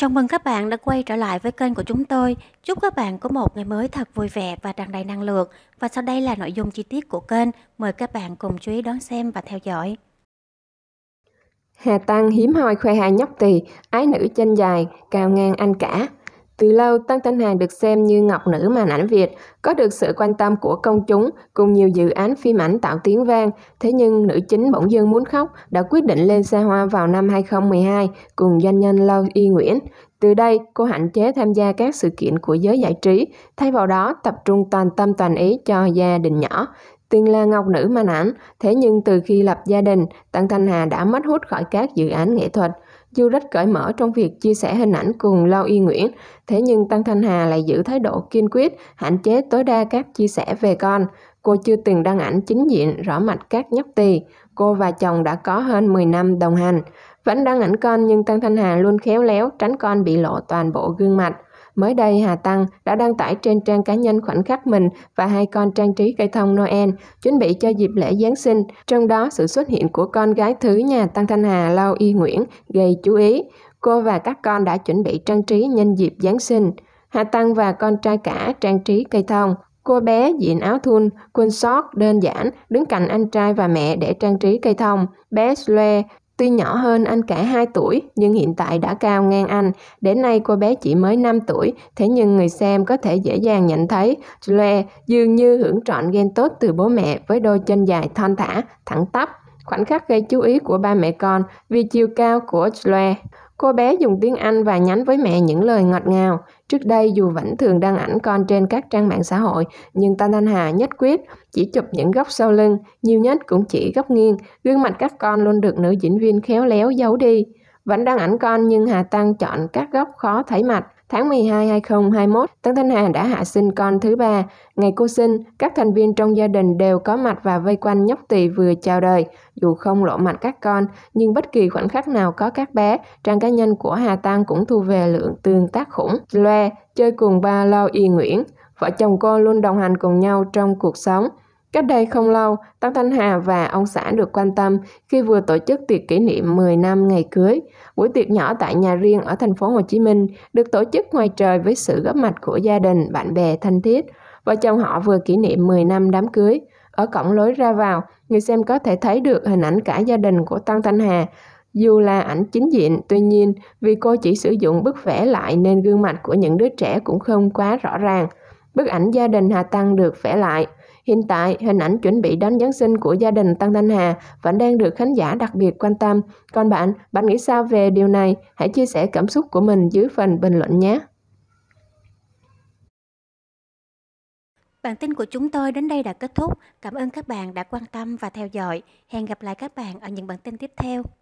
Chào mừng các bạn đã quay trở lại với kênh của chúng tôi. Chúc các bạn có một ngày mới thật vui vẻ và tràn đầy năng lượng. Và sau đây là nội dung chi tiết của kênh. Mời các bạn cùng chú ý đón xem và theo dõi. Hà Tăng hiếm hoi khoe hạ nhóc tỳ, ái nữ chân dài, cao ngang anh cả. Từ lâu, Tăng Thanh Hàng được xem như ngọc nữ màn ảnh Việt, có được sự quan tâm của công chúng cùng nhiều dự án phim ảnh tạo tiếng vang. Thế nhưng nữ chính bỗng dưng muốn khóc đã quyết định lên xe hoa vào năm 2012 cùng doanh nhân Lâu Y Nguyễn. Từ đây, cô hạn chế tham gia các sự kiện của giới giải trí, thay vào đó tập trung toàn tâm toàn ý cho gia đình nhỏ. Từng là ngọc nữ màn ảnh, thế nhưng từ khi lập gia đình, Tăng Thanh Hà đã mất hút khỏi các dự án nghệ thuật dù rất cởi mở trong việc chia sẻ hình ảnh cùng Lau Y Nguyễn, thế nhưng Tăng Thanh Hà lại giữ thái độ kiên quyết, hạn chế tối đa các chia sẻ về con. Cô chưa từng đăng ảnh chính diện rõ mặt các nhóc tỳ. Cô và chồng đã có hơn 10 năm đồng hành. Vẫn đăng ảnh con nhưng Tăng Thanh Hà luôn khéo léo tránh con bị lộ toàn bộ gương mặt. Mới đây, Hà Tăng đã đăng tải trên trang cá nhân khoảnh khắc mình và hai con trang trí cây thông Noel, chuẩn bị cho dịp lễ Giáng sinh. Trong đó, sự xuất hiện của con gái thứ nhà Tăng Thanh Hà Lau Y Nguyễn gây chú ý. Cô và các con đã chuẩn bị trang trí nhân dịp Giáng sinh. Hà Tăng và con trai cả trang trí cây thông. Cô bé diện áo thun, quần sót đơn giản, đứng cạnh anh trai và mẹ để trang trí cây thông. Bé Slue Tuy nhỏ hơn anh cả 2 tuổi nhưng hiện tại đã cao ngang anh. Đến nay cô bé chỉ mới 5 tuổi, thế nhưng người xem có thể dễ dàng nhận thấy Chloe dường như hưởng trọn gen tốt từ bố mẹ với đôi chân dài thon thả, thẳng tắp. Khoảnh khắc gây chú ý của ba mẹ con vì chiều cao của Chloe. Cô bé dùng tiếng Anh và nhắn với mẹ những lời ngọt ngào. Trước đây dù vẫn thường đăng ảnh con trên các trang mạng xã hội, nhưng Tan Thanh Hà nhất quyết chỉ chụp những góc sau lưng, nhiều nhất cũng chỉ góc nghiêng, gương mặt các con luôn được nữ diễn viên khéo léo giấu đi. Vẫn đăng ảnh con nhưng Hà Tăng chọn các góc khó thấy mặt, Tháng 12 2021, Tân Thanh Hà đã hạ sinh con thứ ba. Ngày cô sinh, các thành viên trong gia đình đều có mặt và vây quanh nhóc tỳ vừa chào đời. Dù không lộ mặt các con, nhưng bất kỳ khoảnh khắc nào có các bé, trang cá nhân của Hà Tăng cũng thu về lượng tương tác khủng. Loe chơi cùng ba Lo Y Nguyễn. Vợ chồng cô luôn đồng hành cùng nhau trong cuộc sống. Cách đây không lâu, Tăng Thanh Hà và ông xã được quan tâm khi vừa tổ chức tiệc kỷ niệm 10 năm ngày cưới. Buổi tiệc nhỏ tại nhà riêng ở thành phố Hồ Chí Minh được tổ chức ngoài trời với sự góp mặt của gia đình, bạn bè thân thiết. Vợ chồng họ vừa kỷ niệm 10 năm đám cưới. Ở cổng lối ra vào, người xem có thể thấy được hình ảnh cả gia đình của Tăng Thanh Hà. Dù là ảnh chính diện, tuy nhiên vì cô chỉ sử dụng bức vẽ lại nên gương mặt của những đứa trẻ cũng không quá rõ ràng. Bức ảnh gia đình Hà Tăng được vẽ lại – Hiện tại, hình ảnh chuẩn bị đón Giáng sinh của gia đình Tăng Thanh Hà vẫn đang được khán giả đặc biệt quan tâm. Còn bạn, bạn nghĩ sao về điều này? Hãy chia sẻ cảm xúc của mình dưới phần bình luận nhé! Bản tin của chúng tôi đến đây đã kết thúc. Cảm ơn các bạn đã quan tâm và theo dõi. Hẹn gặp lại các bạn ở những bản tin tiếp theo.